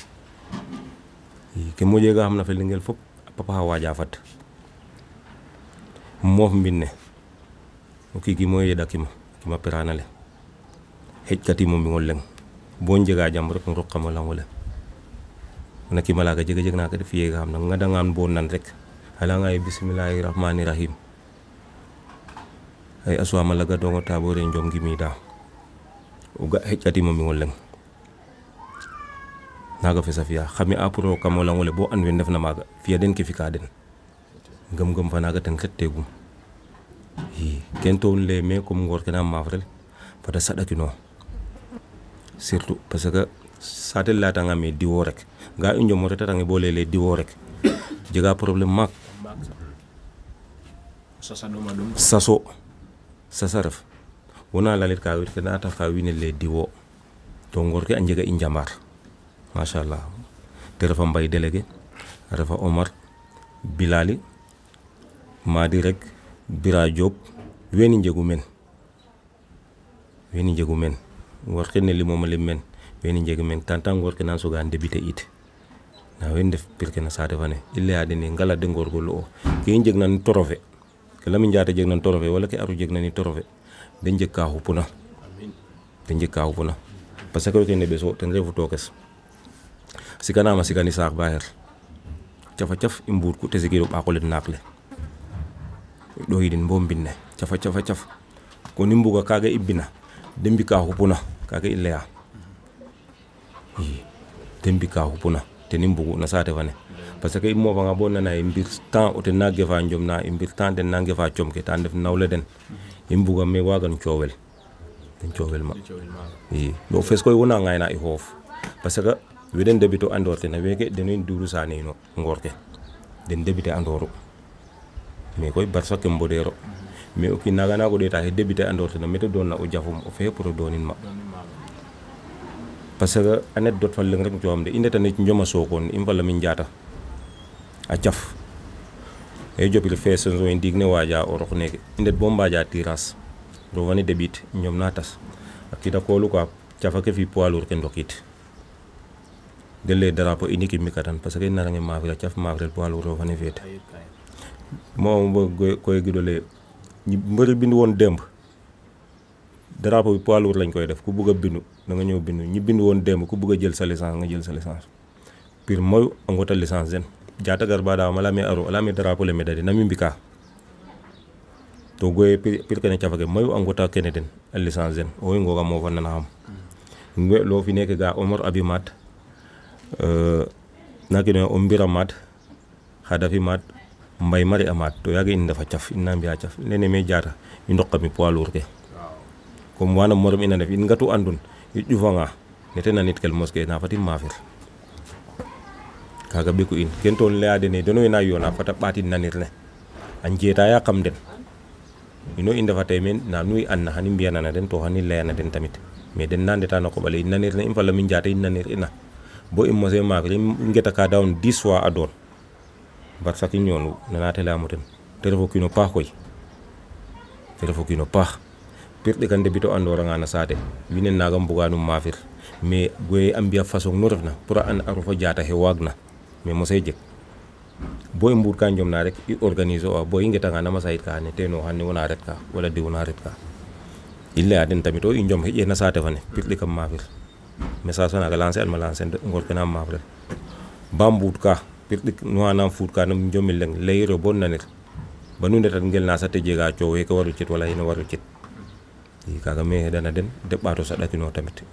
ke mo jega xamna fe lingel fop papa waja fat mo mbinne o gi moye dakima? kima kima peranale hejkati mi ngol leng bon jega jam rek ngruq kam lan wala na ki malaka jega jega na ka fiye ga amna nga ngam bon nan rek ala ngay bismillahir rahmanir rahim ay aswa malaga dongo tabore njom gimi da uga hejkati mi ngol leng naga fe safiya xami apuro kam lan wala bo an wen def na maga fiya den ki fika den ngam ngam fa naga tan gum hi kento le me ko ngor kana mafrel pada sadakino surtout parce que satel latanga me diwo rek ga i jomoto tatange bo lele diwo rek jega probléme maak saso sasa ref lalit ka wit kena tax ka wiin we le diwo to ngoor ke a njega i njambaar te refa mbay délégué a omar bilali madi rek bira diop njegu men weni njegu men worɓe ne limomale men ɓeni jegi men tant tant worɓe nan soga débité it na wen def pirkena sate fane ille haade ni ngala de gorgollo o ke i jeg de jeg ka xupuna de jeg ka xupuna parce que kene ɓeso ten refu tokes sikanama sikani saax ba xer cafa caf i mbuur ku te sigiro ɓaaqole naak le ɗoyidin bo mbinne cafa cafa caf kon i mbuga kaga i bina de mbika kaga ille ya tembi ka hupuna tenin mbugu na sate fane parce que mo vanga bonna na imbir tan o ten geva njom na imbir tan den na geva chom ke tan def nawle den imbuga me wagan chowel den chowel ma i do fes koy wona na i hof parce que weden debito andorte na wege denen duru sane no ngorke den debite andoro mais koy barsa ke mbodero mais o kinaga na ko deta he debite andorte na meto donna o jafum o fe pro donin ma parce que dot fal leng rek jom de inda tanit njoma sokon fal min jaata a jaf e fess fe saison digne waja o rokh neke indet bomba ja tiras do wani debit ñom na tas akida ko lu ko jafa ke fi poids lourd ken dokit de le drapeau unique mi katan parce que nara ngi mafra caf mafra poids lourd do wani fet mo ko ko gidole mbeur bind won demb drapo bi poids lourd lañ koy def ku bëgg bindu da nga ñëw bindu ñi bindu won dem ku bëgg jël sa licence nga jël sa licence pir moyu ta licence den jatagar bada malami aro alami drapo le medadi nami mbika to goy pir kene moy moyu ta kene den al licence den ngo ga mo fa nana am ngwe lo fi nek ga omar abimat mat na nakino o mbira mat hadafi mat mbay mari amat to yagi inda fa ciaf inna mbiya ciaf nene me jaata ñu ndokami poids lourd ke comme wana morom ina def in ngatu andun i ƴufanga nete kel moske na fatim mafir kaga ɓeku in ken toon leya dene dono wena yona fata ɓatin nanir ne jeta ya kam den ino i ndefate men na nu naden tohani xani na den to xani ya na den tamit mais den nande ndeta na koɓale nanir ne impala min jata nanir ina bo i mose mafir ngeta ka dawon 10 fois a nana te leyamo ten te kino pa koy te kino pa pirɗe kan debito ranga na sade minen nagam buganu mafir me goye ambia façon no pura an arufa jata he wagna mais mosay jek boy mbur kan na rek i organiser wa boy ngeta ngana sayit ka ne teno hanni wona ret ka wala di wona ret ka illa aden tamito i jom je na sade fane de kam mafir sa sona ga lancer ma lancer gorkenam mafir bambut ka no anam fut ka nam jomi leng bon bonnanir banu ndetat ngel na te jega we ko waru cit wala ina waru cit kaga me dana den debbato saɗatino tamit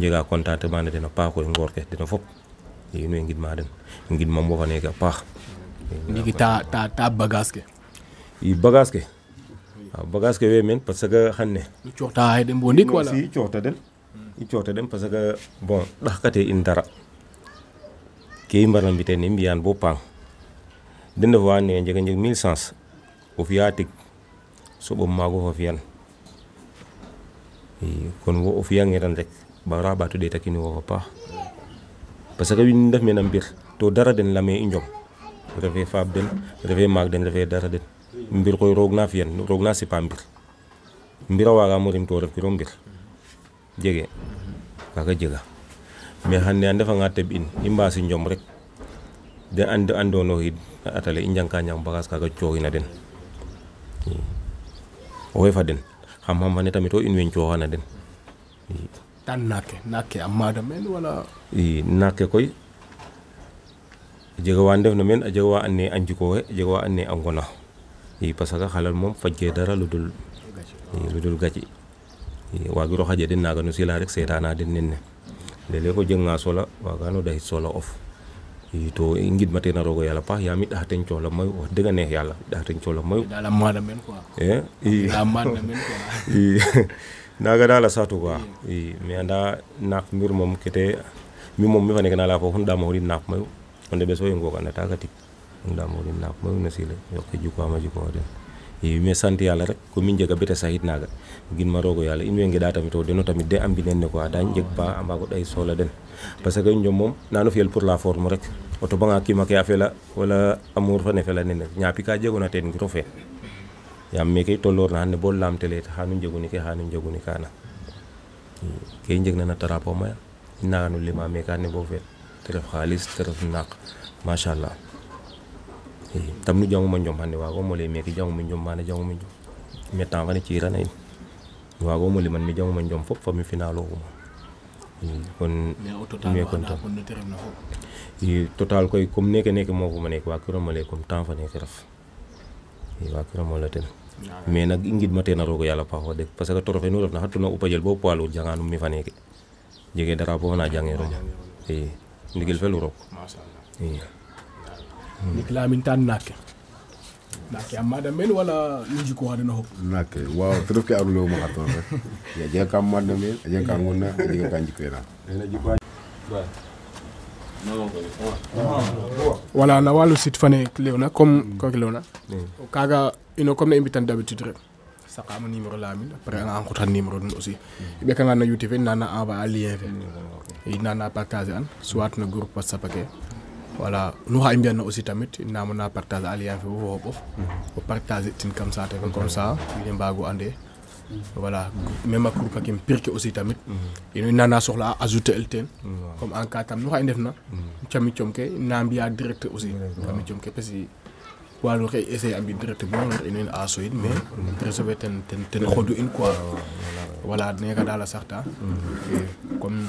jega contentement ma dena pa ko ngoor ke dina fop yi nuy ngid ma den ngid ma mbofane ke pa ah, paax ndiki ta ta ta bagage ke yi bagage ke bagage ke we men parce que xanne i ciota hay dem bo ndik wala si ciota den i ciota dem parce que bon ndax kate in dara ke mbaram bi te ni mbiyan bo pang den do wa ne jega jeg 1000 sens o fiya tig soɓom fo fiyan Iya, kon wo o fiyangiran rek bara ɓato de kini wo pa parce que win def menam bir to dara den lame i refé fab den refé mag den refé dara den mbir koy roog na fiyan roog na sipa mbir mbir a wagamo rim to ref kiro mbir jege kaga jega mais xane a nga teb in imba si njom rek de and andono xiid atale injanka njangka bagas kaga cooxina den iya. o den xam-xam fane tamit o in wen coxana den tan naake naake maada meen wala koy a jega wa ndef na meen a jega wa and naye a njikooxe a jega wa and naye a ngona i parce que xalal moom fajkee dara lu dul lu dul gaci waagiro den naaga no sila rek seetaana den nen ne léeg-léeg o jeganga sola waagano dayit sola of to i ma roog o yaal a paax yaam i ɗaxaten cooxla mayu wax dëgg a neex eh i ɗaxaten men quoi i na daal a satu ba i mais anda naak mbir moom kete mi moom mi fa nek na leya fo xun ɗaama xorin naak mayu o ndeɓes fo i na taaga tig um ɗaama xorin naak mayu no sile ma ju ko den mi sante yalla rek ko min jega bete sahid naga ma rogo yalla in wenge da tamit deno tamit de ambinen ne ko ada jeg ba amba ko day sola den parce que ñom mom nanu fiel pour la forme rek oto banga kima ke la wala amour fa ne fela ne ñapi ka na ten ngiro fe me kay tolor na ne bol lam tele hanu ni ke hanu ni kana ke jeg na tarapo ma na nu lima me ka ne bo fe teref khalis teref naq machallah tam nu jongo ma jom hande wagomo ley meke jango min jom mana jango min jom mi temps fane cirana en mi wagomo ley man mi jango man jom fop fami finalowo ma kon ya, mi kon tan total koy comme neke neke mofo ma neke wakiramo ley comme temps fane ke ref wakiramo ya, ya. la ten mais nak i ngidma tena rogo yalla paax wax deg parce que trophée nu refna xatuna upajel bo poids lourd janganum mi fa neke jege drapeau na jangero i ndigil felu rok i niklamin tan nake nake amma ya da men wala nuji ko hade no nake wow, to ke am lo ma xaton ya je kam man men je kam won na je kan jikko na wala na walu sit fane leona comme ko leona hmm. kaga ino comme na imbitan d'habitude rek saka am numéro lamin après nga am xutan numéro dun aussi be ka na youtube nana aba lien fe hmm. nana partager an soit na groupe whatsapp ke voilà nous no bien aussi tamit namona partage alliance fe fofo hoɓof o partage tin kam comme ça ine mbago andé voilà même a ka kim pirke aussi tamit mm-hmm. ino nana soxla a ajouté el ten mm-hmm. comme en cas tam nous xa i ndefna cami com na mm-hmm. mbiya direct aussi cami parce que walu xe essayer a directement, direct bo ngar mais réseau fe ten ten xodu in quoi ah, voilà ka dala saxta comme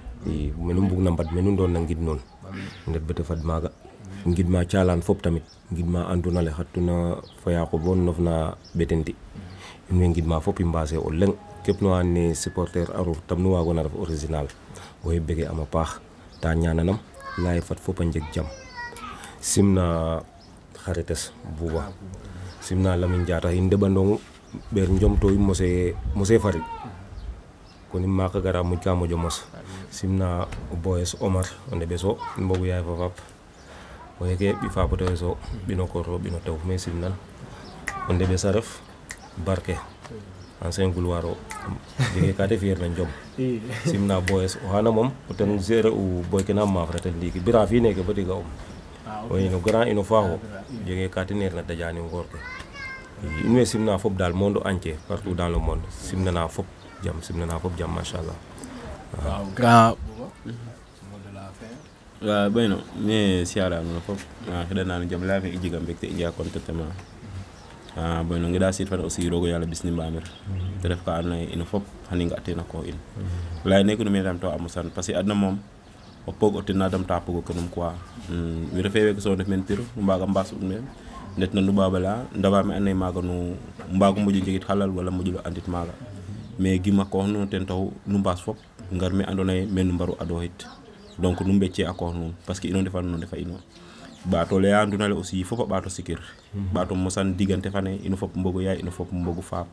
minum mbugna mbad menu ndoon na ngid nuun ndet bata fad maaga ngid ma caalaan fop tamit ngid ma andona le xatuna fo yaqu bo nof na ɓetenti in way ngid ma fop i mbaase o leŋ képp no a ruur tam am a paax ta ñaananam fat fop a njeg jam simna xarites buuba simna Lamin Diatta in ndeɓandong ɓeer njom to mose mose fari kon i maak gara moƴ ka moƴo mos simna boys omar onde beso so mbogu yaay fo fap o yeke ɓi fapo tew so ɓino korto ɓino simna onde besa ref barke ancien gouloir o kade kate na jom simna boys o hana mom ten u boykena mafraten ndiki bira fi neke bo tiga om ah, o ino grand ino faaxo jege kate neerna dajani ngorke in way simna fop dal monde entier partout dans le monde na fop jam na fop jam machallah waaw grand waaw ɓayno mi siaranono foof heɗanano jaam laafi e jigam mbekte e jeeya contactement ha ɓayno gueɗa siid tan aussi rogo yo allah bisnimbamir te ref ka ando naye ino foof hani ga tena ko in lay ne ko ɗum yetam to amosan par ce que adna moom o pog o tenna dam ta pogo ke num quoi mi hmm, refe weke so ndef men pir nu mbaga mbas ɗum men ndet na nu mbago moƴo jegit xalal walla nu ten taxu nu mbaas ngarmi andonaye min mbaru adoyt donc ɗum ɓecce accord noon par ce que inon defat noon defa ino ɓaato leya ndunale aussi fof a ɓaato sikir ɓaato mosan fa fane ino fof mbogo yaay ino fof mbogo faap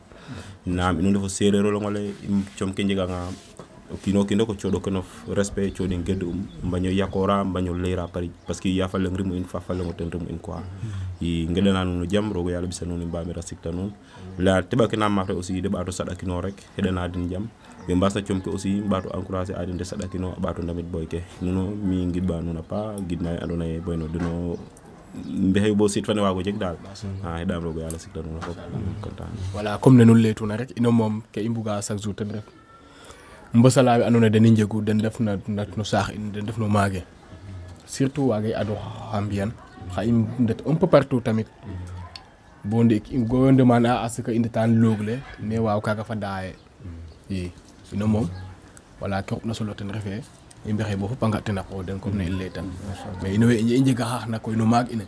nam inon defo séréerolongole com ke njeganga kino kinde ko coɗo kono respect coɗin gedde um mbaño yakora mbaño leyra pari par que yafallen rimu in fafallengo ten rimu in quoi mm-hmm. i geɗana nuno a ɓato damit a pa bo sit fane wago jeg dal a heɗam sikta nuun a fop comme ne nuun leytuna rek ino moom ke i mbuga chaque jour ten ref mbasalaaɓe andoona yee den i njegu den ndef no saax in den ndef no maaga surtout waaga i adu xa mbi'an xa i ndet que :fra i ndetan le mais waaw kaaga fada yee ino moom wala ke na solo ten refee i mbexey bo fop a nga' ten a qoox den comme :fra ne i mm. mais :fra in way i njega xaax na koy no maag ine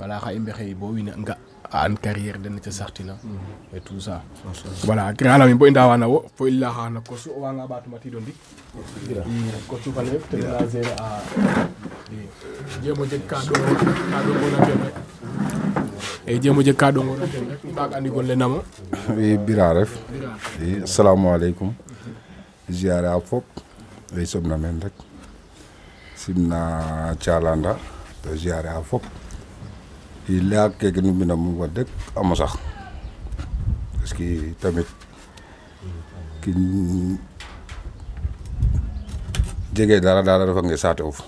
wala xa i mbexey bo wiin we nga' an carrière dene ca sartina mm. et tout ça voilà kiralamin bo inda wana wo fo illa hana kos o wanga ɓatuma tido ndik mm, ko cufale fop la gérer a jeemo jeg ka kado ka ɗogona ten rek e jeemo jeg ka ɗogona ten rek mbaag andigol le namo i bira ref i assalamualeykum ziare a fop i somna men rek simna calanda to ziare a fop illa kegen mina mum wax dëgg amu sax parce que tamit ki jege dara dara dafa nga saate uf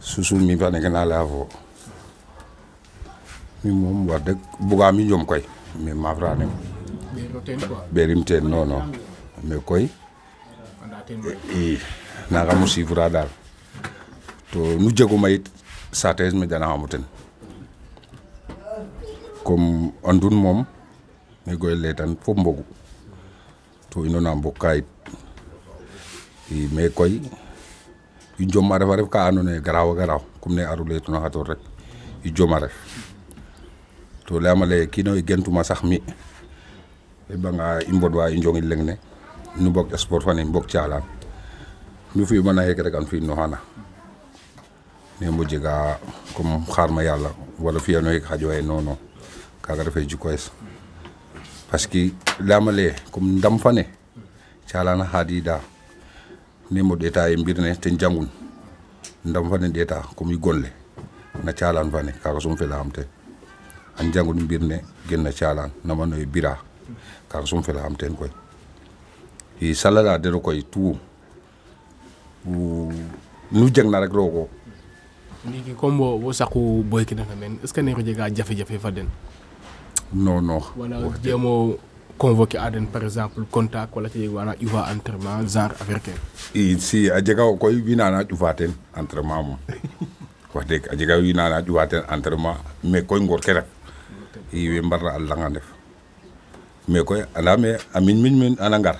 susu mi fa nekk naa la foo mi moom wax dëgg bugaa mi ñoom koy mi ma fra ne berim teen non non me koy i naga musi siifura dal to nu jeguma it saatees mi dana xamutin comme andun moom mi goy leetan fo mbogu to ino na mbokayit i mais koy i jom a refa ref ka andoona yee garaaw a garaaw ne aru laytuna xatoor rek i jom a ref to layaam a lay ee kiino gentuma sax mi i banga i mbodwa i njongil leng ne nu mbog sport fane mbog caalaan nu fi'uma na xeek rek an fi'in no xaana mbo jega comme xarma yàlla wala fiyanoy xaj waye non non kaaga refee jukoes parce que layama le comme ndam fa ne calana xadida nemo ɗeeta ye mbir ne ten jangun ndam fa ne ɗeeta comme i gonle na calan fa ne kaaga soom fe layam ten an jangun mbir ne gen na calan nama noye bira kaaga soom fe layam ten koy i salala dero koy tout nu jeng na rek roogo ndiki comme wo wo saqu boykitanga meen est ce que ne ko jafe-jafe fa den non non jeemo convoquer a den par exemple contact wala te jeg wana ƴufa teen entraînement moom wax deg a jega wiin ana ƴufa teen entraînement mais koy ngoor ke rek i we mbarna a langa ndef mais koy andame a miñ miñ ana ngar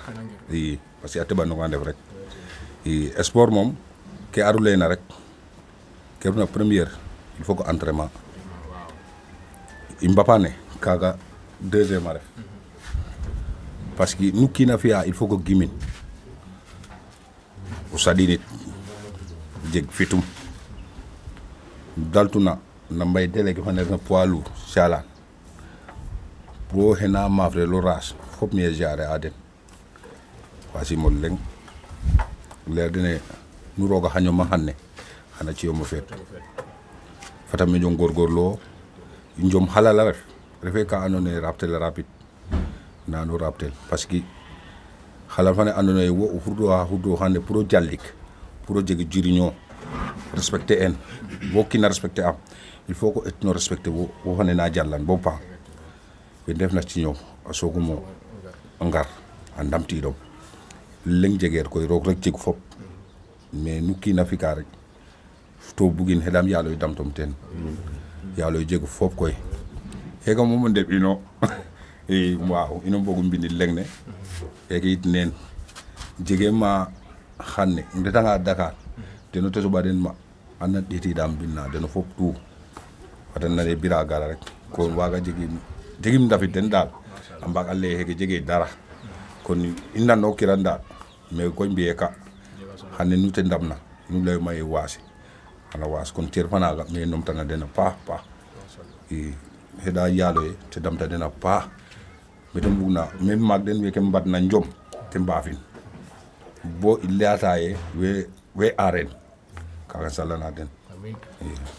i parce que a teɓanonga ndef rek i sport moom ke aru leyna rek keɓno premiére il faut que entraînement i mbapane kaga deuxiéme a ref parce que nu kiin a il faut que gimin o saɗinit jeg fitum daltuna na mbay délégué fane refna poids lourd calan bo xena maafrelo raas fop mi gérer a den wasimol leŋ leer dene nu rooga xañoma xan ne ana ciyoma feeto fata miƴon gorgorlo o jom halala ref refe ka andoona yee rabtel rapide nano rabtel parce que xala fane andoona yee wo o xurdoxa xurdoxande pour o jalik pour o jeg jiriño respecter en bo kiin a respecter am il faut que o eetino respecter wo fane na jalan bo paam a soogum ngar a ndamtiidom leŋ jegeer koy roog rek jeg fop mais nu kiin a fi'ka rek to bugin heɗam yaaloy damtomten yaaloy jegu fof koy hega moom o ino i waaw ino mbogu mbinil leŋ ne hege yit neen jege ma xanne um retanga Dakar deno te soɓa den ma ana ɗetiidaam mbinna deno fop tout watan nane bira gara rek kon waaga jegim ndafit den daal a mbaag lay hege jegee dara kon i nanno kiran daal mais koy mbi'ee ka xane nu te ndamna nu layu ma ye ala waskontir fana ga mi numtanga dena paax paax i heɗa yaaloye te damta dena paax meten bugna min maak den weke mbadna njom te mbaafin bo i leyata ye we we kaga salana den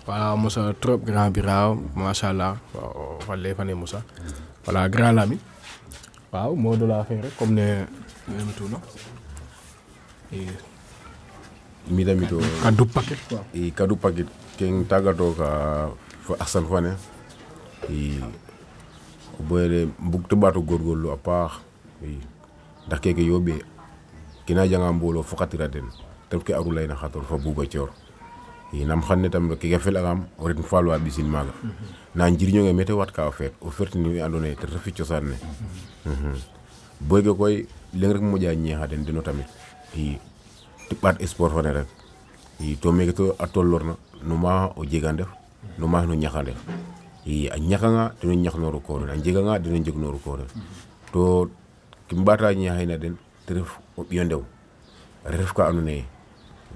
wala Moussa trop grand bira machallah falle fane Moussa wala grand lami waaw moo de la fin rek comme ne nemtuna mido kadu paket eh? i kadu paket keng tagato ka fo asan fane eh? i boyele mbuk tebato gur lu apa, i ndax keke yoɓe kina janga mbolo fo xatira den tam ke aru layna xator fa buga i nam xanne tam keke felangam o ret falwa ɓisin maga na njirñonge mete wat o feet o fertini we andone te refi cosaan ne mhm. mhm. boyge koy leng rek moƴa ñeexa den i iɓɓat espor fone rek i to meke to a lor no ma o jegan def no ma no ñaxa def i a ñaxanga deno ñaxnoru koren a jeganga deno jegnooru koren to kim mbata ñaxina den tref ref o ɓiyo ref ka ando naye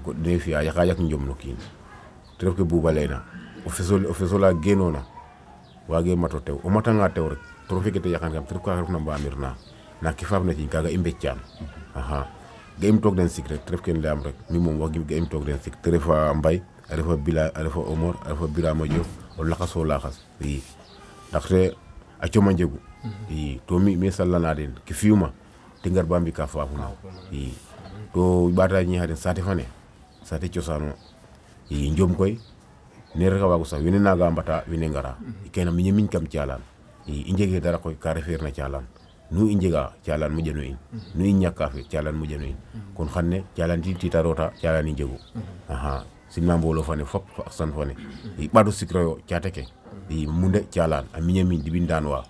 goɗɗo ne fiya yaqa yak njom no kin tref ref ke buuba na o feso o fesola genona wage mato tew o matanga tew rek trofi ke te yakan kam te ref ka ba mbamir na na ke na ci kaga imbe cham aha ga im den sik rek te ref ken leyaam rek mi moom wax gim ga im toog den sik te refa mbay a refa bila a refa omor a refa birama diof o laxaso laxas i ndaxte a coma njegu mhm. i to mi me sallana den ke fi'uma te ngar ba mbi ka faafuna i to i ɓaata ñeexa den saate fane saate cosaan o i njom koy ne rek a waago sax wene nanga mbata wene ngara kene miñe miñ kam caalaan i i njege dara koy ka refeer na caalaan nu i njega calan moƴano nu i kafe jalan mu jenuin jalan kon xanne calan ti titarota calan aha simna mbolo fane fop ak san fane i ɓato sikroyo cate ke i munde jalan, a min dibin danwa, wa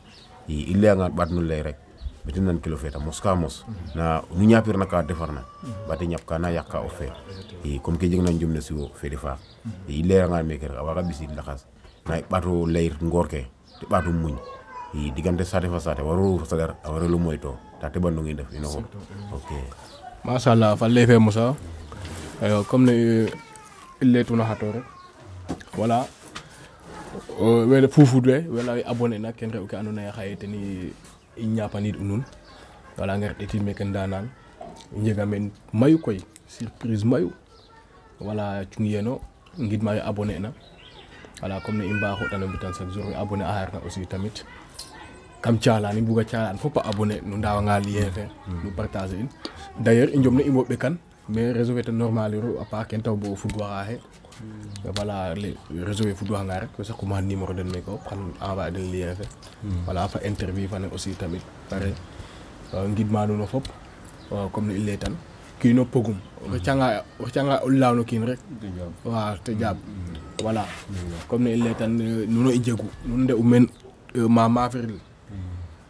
i ille leyangan ɓat nu rek nan kilo feta moska mos na nu ñapir na ka defar na bate ñap ka na yakka o fe i kom ke jeg na jomne siwo fede fa i leyangan meke rek a waga ɓisid lakas na i ngor ke i diggante saate fa saate warulu saɗar a waralu moyto ta teɓandungi ndef ino fop ok machallah fa ley fe mosa ayo comme ne euh, i leytuna xato rek wala wene fufud we wela we abonné na ken rew ke ando naye xaye ten i ñapanid u nuun nga ret ɗetin meke ndanan i njega mayu koy surprise mayu wala cung yeno ngid ma we abonné na wala comme ne i mbaxotan o mbitan chaque jour we abonné a xaarna aussi tamit kam calani mbuga calan fop a abonner nu ndawa nga lien nu partager in d' i njom na i moɓ mais réseau fe ten normaliru a paax ken taw bo fudwaxa xe wala réseau fe fudwaxa nga rek wala fa interview fane aussi tamit pare ngidma nuno fop comme ne i ley tan kiino pogum o xecanga o o laaw no kiin rek waaw te jaab mm-hmm. voilà mm-hmm. comme ne i ley tan nuno i njegu nun nde'u meen euh, ma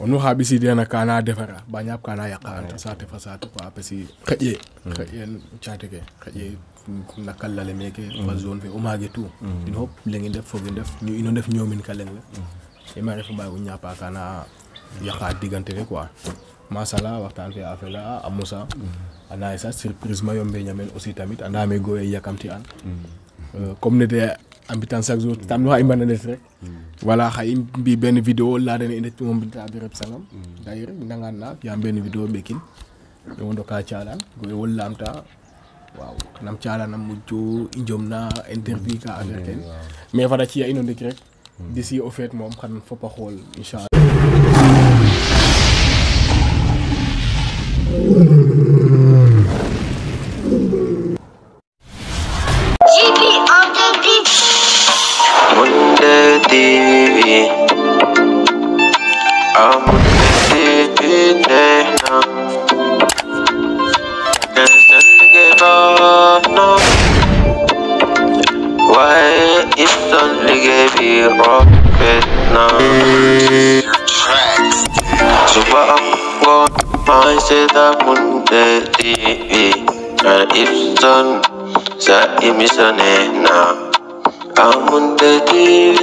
wonu ha ɓisidena kana defara bañab kana yaqa entre saate fa saate quoi parce que xeƴe xeƴen caate ke xeƴe na kallale meke fa zone fe o maage tout in fop leŋi ndef fogi ndef ino ndef ñoomin ka leŋ le ima refo mbaye o ñaapa kana yaqa digante fe quoi masala waxtaan fe a fela a mosa anda ye sax surprise ma yombe ñamen aussi tamit andame goye yakamti an mm. euh, comme nete Ambitan ak zote tam no hay mbana rek wala xay bi ben video la dana inde to mbita bi rep sangam d'ailleurs nga na ya ben video bekin e wondo ka chalan go e wol lamta waaw nam chalan am mujjo injom na interview ka alerten mais da ci ya ino ndik rek d'ici au fait mom fa pa xol inshallah TV And if son eh, I'm on the TV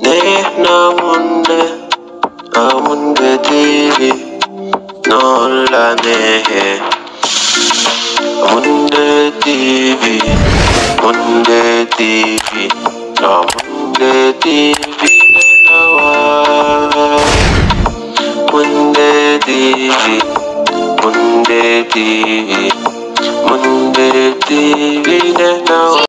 Nena munde the TV no I'm on the TV on the TV Amunde TV am on the TV daɗe mun daɗe da nawa